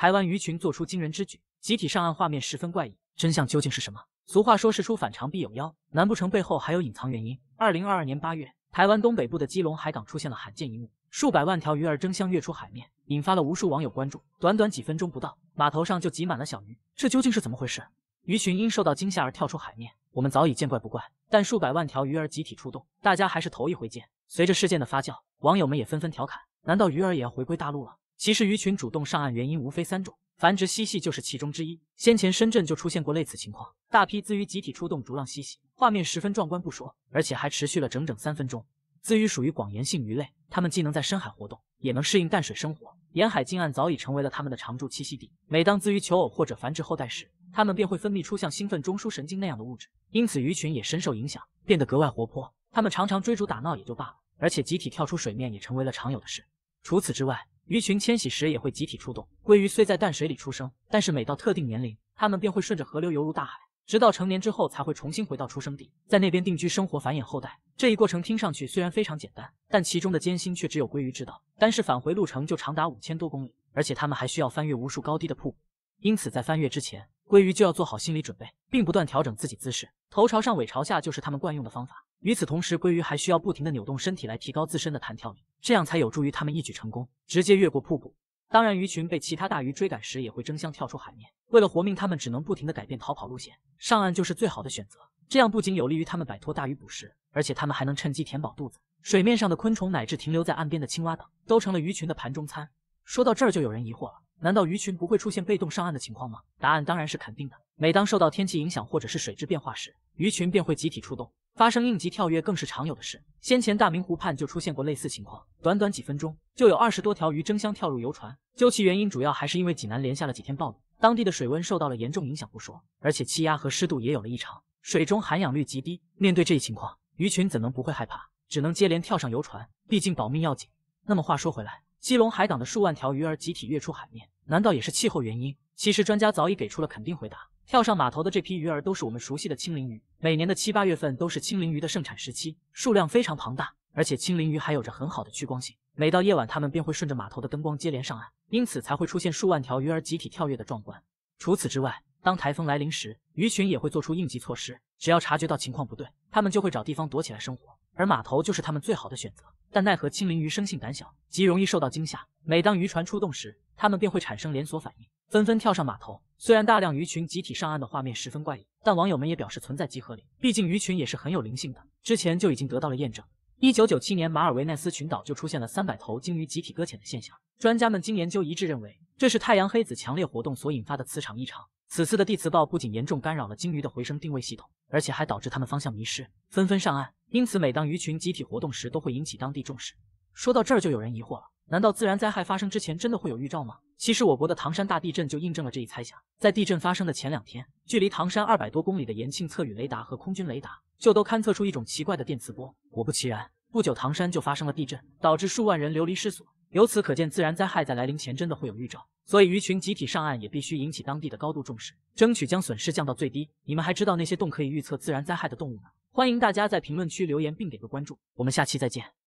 台湾鱼群做出惊人之举，集体上岸，画面十分怪异，真相究竟是什么？俗话说，事出反常必有妖，难不成背后还有隐藏原因？二零二二年八月，台湾东北部的基隆海港出现了罕见一幕，数百万条鱼儿争相跃出海面，引发了无数网友关注。短短几分钟不到，码头上就挤满了小鱼，这究竟是怎么回事？鱼群因受到惊吓而跳出海面，我们早已见怪不怪，但数百万条鱼儿集体出动，大家还是头一回见。随着事件的发酵，网友们也纷纷调侃：难道鱼儿也要回归大陆了？其实鱼群主动上岸原因无非三种，繁殖嬉戏就是其中之一。先前深圳就出现过类似情况，大批紫鱼集体出动逐浪嬉戏，画面十分壮观不说，而且还持续了整整三分钟。紫鱼属于广盐性鱼类，它们既能在深海活动，也能适应淡水生活，沿海近岸早已成为了它们的常驻栖息地。每当紫鱼求偶或者繁殖后代时，它们便会分泌出像兴奋中枢神经那样的物质，因此鱼群也深受影响，变得格外活泼。它们常常追逐打闹也就罢了，而且集体跳出水面也成为了常有的事。除此之外，鱼群迁徙时也会集体出动。鲑鱼虽在淡水里出生，但是每到特定年龄，它们便会顺着河流游入大海，直到成年之后才会重新回到出生地，在那边定居生活、繁衍后代。这一过程听上去虽然非常简单，但其中的艰辛却只有鲑鱼知道。单是返回路程就长达五千多公里，而且它们还需要翻越无数高低的瀑布，因此在翻越之前，鲑鱼就要做好心理准备，并不断调整自己姿势，头朝上、尾朝下，就是它们惯用的方法。与此同时，鲑鱼还需要不停的扭动身体来提高自身的弹跳力，这样才有助于他们一举成功，直接越过瀑布。当然，鱼群被其他大鱼追赶时，也会争相跳出海面。为了活命，他们只能不停的改变逃跑路线，上岸就是最好的选择。这样不仅有利于他们摆脱大鱼捕食，而且他们还能趁机填饱肚子。水面上的昆虫，乃至停留在岸边的青蛙等，都成了鱼群的盘中餐。说到这儿，就有人疑惑了：难道鱼群不会出现被动上岸的情况吗？答案当然是肯定的。每当受到天气影响或者是水质变化时，鱼群便会集体出动。发生应急跳跃更是常有的事。先前大明湖畔就出现过类似情况，短短几分钟就有二十多条鱼争相跳入游船。究其原因，主要还是因为济南连下了几天暴雨，当地的水温受到了严重影响不说，而且气压和湿度也有了异常，水中含氧率极低。面对这一情况，鱼群怎能不会害怕？只能接连跳上游船，毕竟保命要紧。那么话说回来，基隆海港的数万条鱼儿集体跃出海面，难道也是气候原因？其实专家早已给出了肯定回答。跳上码头的这批鱼儿都是我们熟悉的青鳞鱼。每年的七八月份都是青鳞鱼的盛产时期，数量非常庞大。而且青鳞鱼还有着很好的趋光性，每到夜晚，它们便会顺着码头的灯光接连上岸，因此才会出现数万条鱼儿集体跳跃的壮观。除此之外，当台风来临时，鱼群也会做出应急措施。只要察觉到情况不对，它们就会找地方躲起来生活，而码头就是它们最好的选择。但奈何青鳞鱼生性胆小，极容易受到惊吓。每当渔船出动时，它们便会产生连锁反应。纷纷跳上码头。虽然大量鱼群集体上岸的画面十分怪异，但网友们也表示存在即合理，毕竟鱼群也是很有灵性的，之前就已经得到了验证。一九九七年，马尔维纳斯群岛就出现了三百头鲸鱼集体搁浅的现象，专家们经研究一致认为，这是太阳黑子强烈活动所引发的磁场异常。此次的地磁暴不仅严重干扰了鲸鱼的回声定位系统，而且还导致它们方向迷失，纷纷上岸。因此，每当鱼群集体活动时，都会引起当地重视。说到这儿，就有人疑惑了。难道自然灾害发生之前真的会有预兆吗？其实我国的唐山大地震就印证了这一猜想。在地震发生的前两天，距离唐山二百多公里的延庆测雨雷达和空军雷达就都勘测出一种奇怪的电磁波。果不其然，不久唐山就发生了地震，导致数万人流离失所。由此可见，自然灾害在来临前真的会有预兆。所以鱼群集体上岸也必须引起当地的高度重视，争取将损失降到最低。你们还知道那些洞可以预测自然灾害的动物吗？欢迎大家在评论区留言并给个关注，我们下期再见。